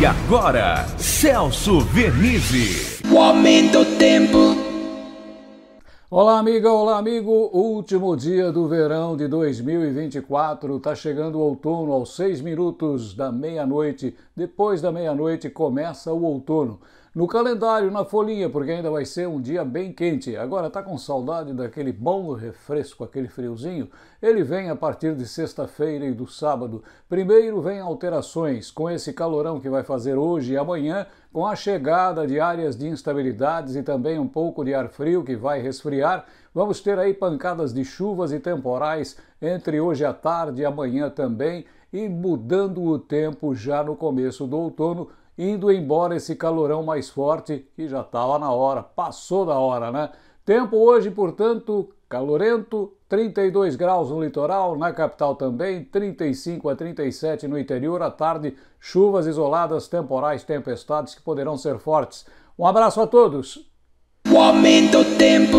E agora, Celso Vernizzi. O aumento do tempo. Olá, amiga, olá, amigo. Último dia do verão de 2024. está chegando o outono aos seis minutos da meia-noite. Depois da meia-noite começa o outono no calendário, na folhinha, porque ainda vai ser um dia bem quente. Agora está com saudade daquele bom refresco, aquele friozinho? Ele vem a partir de sexta-feira e do sábado. Primeiro vem alterações com esse calorão que vai fazer hoje e amanhã, com a chegada de áreas de instabilidades e também um pouco de ar frio que vai resfriar. Vamos ter aí pancadas de chuvas e temporais entre hoje à tarde e amanhã também, e mudando o tempo já no começo do outono indo embora esse calorão mais forte que já estava na hora, passou da hora, né? Tempo hoje, portanto, calorento, 32 graus no litoral, na capital também, 35 a 37 no interior. À tarde, chuvas isoladas, temporais, tempestades que poderão ser fortes. Um abraço a todos. O aumento tempo.